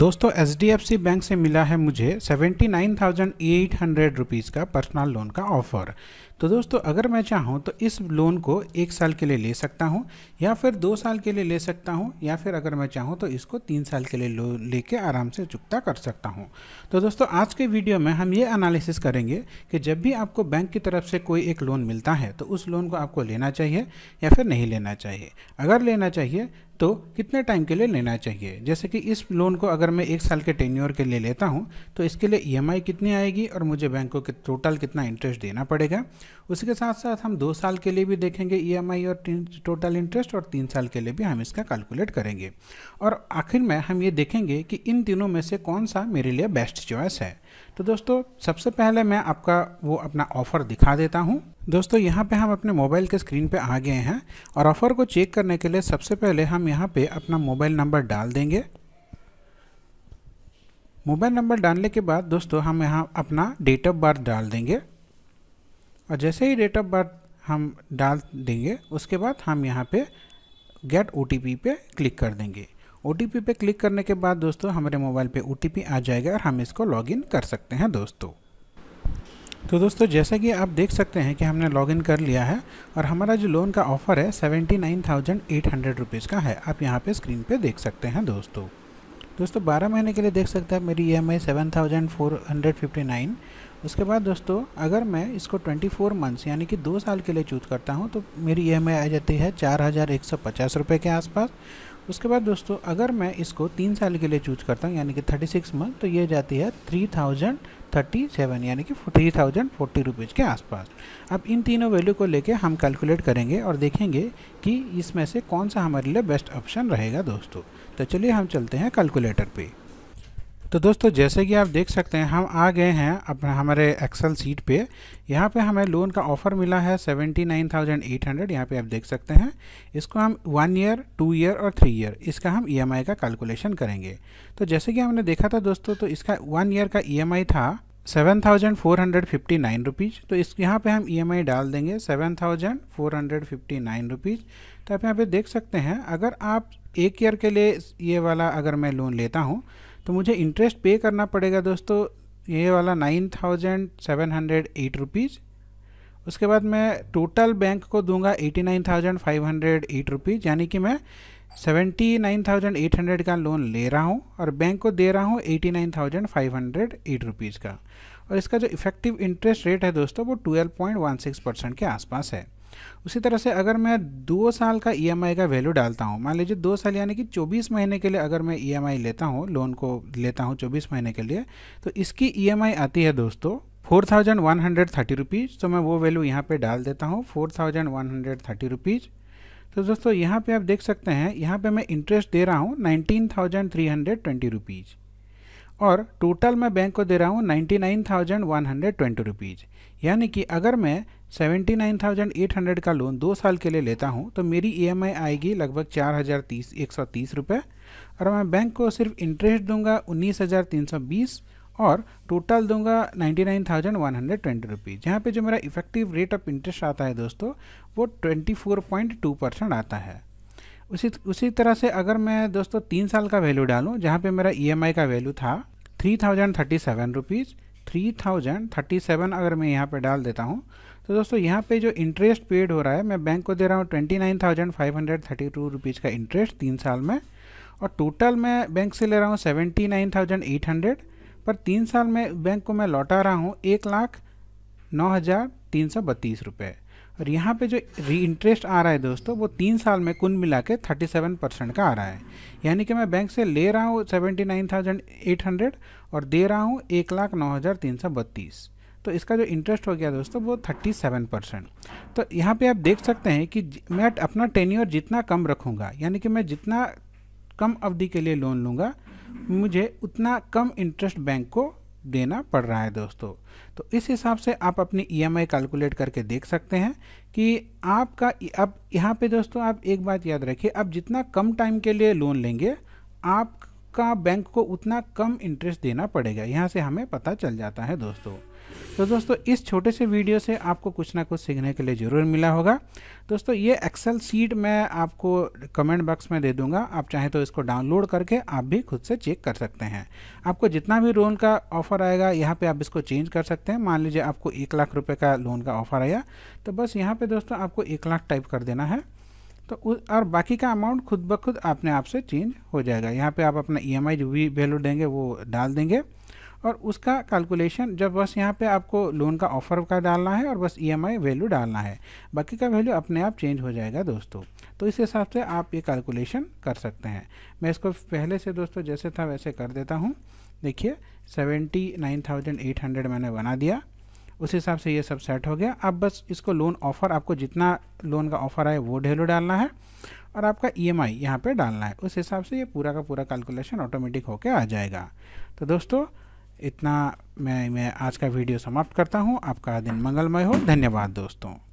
दोस्तों H D F C bank से मिला है मुझे seventy nine thousand eight hundred rupees का पर्सनल लोन का ऑफ़र तो दोस्तों अगर मैं चाहूँ तो इस लोन को एक साल के लिए ले सकता हूँ या फिर दो साल के लिए ले सकता हूँ या फिर अगर मैं चाहूँ तो इसको तीन साल के लिए लोन लेके आराम से चुकता कर सकता हूँ तो दोस्तों आज के वीडियो में हम ये एनालिसिस करेंगे कि जब भी आपको बैंक की तरफ से कोई एक लोन मिलता है तो उस लोन को आपको लेना चाहिए या फिर नहीं लेना चाहिए अगर लेना चाहिए तो कितने टाइम के लिए लेना चाहिए जैसे कि इस लोन को अगर मैं एक साल के टेन्योर के लिए लेता हूँ तो इसके लिए ई e कितनी आएगी और मुझे बैंक को टोटल कितना इंटरेस्ट देना पड़ेगा उसके साथ साथ हम दो साल के लिए भी देखेंगे ईएमआई e और टोटल इंटरेस्ट और तीन साल के लिए भी हम इसका कैलकुलेट करेंगे और आखिर में हम ये देखेंगे कि इन तीनों में से कौन सा मेरे लिए बेस्ट चॉइस है तो दोस्तों सबसे पहले मैं आपका वो अपना ऑफ़र दिखा देता हूँ दोस्तों यहाँ पे हम अपने मोबाइल के स्क्रीन पे आ गए हैं और ऑफ़र को चेक करने के लिए सबसे पहले हम यहाँ पे अपना मोबाइल नंबर डाल देंगे मोबाइल नंबर डालने के बाद दोस्तों हम यहाँ अपना डेट ऑफ बर्थ डाल देंगे और जैसे ही डेट ऑफ बर्थ हम डाल देंगे उसके बाद हम यहाँ पे गेट ओ पे क्लिक कर देंगे ओ पे क्लिक करने के बाद दोस्तों हमारे मोबाइल पे ओ आ जाएगा और हम इसको लॉगिन कर सकते हैं दोस्तों तो दोस्तों जैसा कि आप देख सकते हैं कि हमने लॉगिन कर लिया है और हमारा जो लोन का ऑफ़र है seventy nine thousand eight hundred rupees का है आप यहाँ पे स्क्रीन पे देख सकते हैं दोस्तों दोस्तों बारह महीने के लिए देख सकते हैं मेरी E M I seven thousand four hundred fifty nine उसके बाद दोस्तों अगर मैं इसको 24 मंथ्स यानी कि दो साल के लिए चूज करता हूँ तो मेरी ई e आ जाती है चार हज़ार एक सौ पचास रुपये के आसपास उसके बाद दोस्तों अगर मैं इसको तीन साल के लिए चूज करता हूँ यानी कि थर्टी सिक्स मंथ तो ये जाती है थ्री थाउजेंड थर्टी सेवन यानी कि थ्री थाउजेंड फोर्टी रुपीज़ के आसपास अब इन तीनों वैल्यू को लेके हम कैलकुलेट करेंगे और देखेंगे कि इसमें से कौन सा हमारे लिए बेस्ट ऑप्शन रहेगा दोस्तों तो चलिए हम चलते हैं कैलकुलेटर पर तो दोस्तों जैसे कि आप देख सकते हैं हम आ गए हैं अपने हमारे एक्सेल सीट पे यहाँ पे हमें लोन का ऑफ़र मिला है seventy nine thousand eight hundred यहाँ पर आप देख सकते हैं इसको हम वन ईयर टू ईयर और थ्री ईयर इसका हम ई e का कैलकुलेशन करेंगे तो जैसे कि हमने देखा था दोस्तों तो इसका वन ईयर का ई e था seven thousand four hundred fifty nine rupees तो इस यहाँ पे हम ई e डाल देंगे seven thousand four hundred fifty nine rupees तो आप यहाँ पे देख सकते हैं अगर आप एक ईयर के लिए ये वाला अगर मैं लोन लेता हूँ तो मुझे इंटरेस्ट पे करना पड़ेगा दोस्तों ये वाला nine thousand seven hundred eight rupees उसके बाद मैं टोटल बैंक को दूंगा eighty nine thousand five hundred eight rupees यानी कि मैं seventy nine thousand eight hundred का लोन ले रहा हूँ और बैंक को दे रहा हूँ eighty nine thousand five hundred eight rupees का और इसका जो इफेक्टिव इंटरेस्ट रेट है दोस्तों वो twelve point one six percent के आसपास है उसी तरह से अगर मैं दो साल का ई e का वैल्यू डालता हूँ मान लीजिए दो साल यानी कि चौबीस महीने के लिए अगर मैं ई e लेता हूँ लोन को लेता हूँ चौबीस महीने के लिए तो इसकी ई e आती है दोस्तों four thousand one hundred thirty rupees तो मैं वो वैल्यू यहाँ पे डाल देता हूँ four thousand one hundred thirty rupees तो दोस्तों यहाँ पे आप देख सकते हैं यहाँ पे मैं इंटरेस्ट दे रहा हूँ nineteen thousand three hundred twenty rupees और टोटल मैं बैंक को दे रहा हूँ ninety nine thousand one hundred twenty rupees यानी कि अगर मैं seventy nine thousand eight hundred का लोन दो साल के लिए लेता हूँ तो मेरी ईएमआई e आएगी लगभग चार हज़ार तीस एक सौ तीस रुपये और मैं बैंक को सिर्फ इंटरेस्ट दूंगा उन्नीस हज़ार तीन सौ बीस और टोटल दूंगा ninety nine thousand one hundred twenty rupees यहाँ पर जो मेरा इफेक्टिव रेट ऑफ इंटरेस्ट आता है दोस्तों वो twenty four point two percent आता है उसी उसी तरह से अगर मैं दोस्तों तीन साल का वैल्यू डालूँ जहाँ पे मेरा ईएमआई e का वैल्यू था three thousand thirty seven rupees three thousand thirty seven अगर मैं यहाँ पे डाल देता हूँ तो दोस्तों यहाँ पे जो इंटरेस्ट पेड हो रहा है मैं बैंक को दे रहा हूँ twenty nine thousand five hundred thirty two rupees का इंटरेस्ट तीन साल में और टोटल मैं बैंक से ले रहा हूँ seventy nine thousand eight hundred पर तीन साल में बैंक को मैं लौटा रहा हूँ एक लाख नौ हज़ार तीन सौ बत्तीस रुपये और यहाँ पे जो री इंटरेस्ट आ रहा है दोस्तों वो तीन साल में कुल मिला के थर्टी सेवन परसेंट का आ रहा है यानी कि मैं बैंक से ले रहा हूँ seventy nine thousand eight hundred और दे रहा हूँ एक लाख नौ हज़ार तीन सौ बत्तीस तो इसका जो इंटरेस्ट हो गया दोस्तों वो थर्टी सेवन परसेंट तो यहाँ पे आप देख सकते हैं कि मैं अपना टेन्योर जितना कम रखूँगा यानी कि मैं जितना कम अवधि के लिए लोन लूँगा मुझे उतना कम इंटरेस्ट बैंक को देना पड़ रहा है दोस्तों तो इस हिसाब से आप अपनी ईएमआई e कैलकुलेट करके देख सकते हैं कि आपका अब यहाँ पे दोस्तों आप एक बात याद रखिए आप जितना कम टाइम के लिए लोन लेंगे आपका बैंक को उतना कम इंटरेस्ट देना पड़ेगा यहाँ से हमें पता चल जाता है दोस्तों तो दोस्तों इस छोटे से वीडियो से आपको कुछ ना कुछ सीखने के लिए ज़रूर मिला होगा दोस्तों ये एक्सेल सीट मैं आपको कमेंट बॉक्स में दे दूंगा आप चाहे तो इसको डाउनलोड करके आप भी खुद से चेक कर सकते हैं आपको जितना भी लोन का ऑफ़र आएगा यहाँ पे आप इसको चेंज कर सकते हैं मान लीजिए आपको एक लाख रुपये का लोन का ऑफ़र आया तो बस यहाँ पर दोस्तों आपको एक लाख टाइप कर देना है तो और बाकी का अमाउंट खुद ब खुद अपने आप से चेंज हो जाएगा यहाँ पर आप अपना ई एम आई जो भी वैल्यू देंगे वो डाल देंगे और उसका कैलकुलेशन जब बस यहाँ पे आपको लोन का ऑफर का डालना है और बस ईएमआई e वैल्यू डालना है बाकी का वैल्यू अपने आप चेंज हो जाएगा दोस्तों तो इस हिसाब से आप ये कैलकुलेशन कर सकते हैं मैं इसको पहले से दोस्तों जैसे था वैसे कर देता हूँ देखिए seventy nine thousand eight hundred मैंने बना दिया उस हिसाब से ये सब सेट हो गया अब बस इसको लोन ऑफर आपको जितना लोन का ऑफर आए वो ढेलो डालना है और आपका ई एम आई यहाँ पर डालना है उस हिसाब से ये पूरा का पूरा कैलकुलेशन ऑटोमेटिक होकर आ जाएगा तो दोस्तों इतना मैं मैं आज का वीडियो समाप्त करता हूँ आपका दिन मंगलमय हो धन्यवाद दोस्तों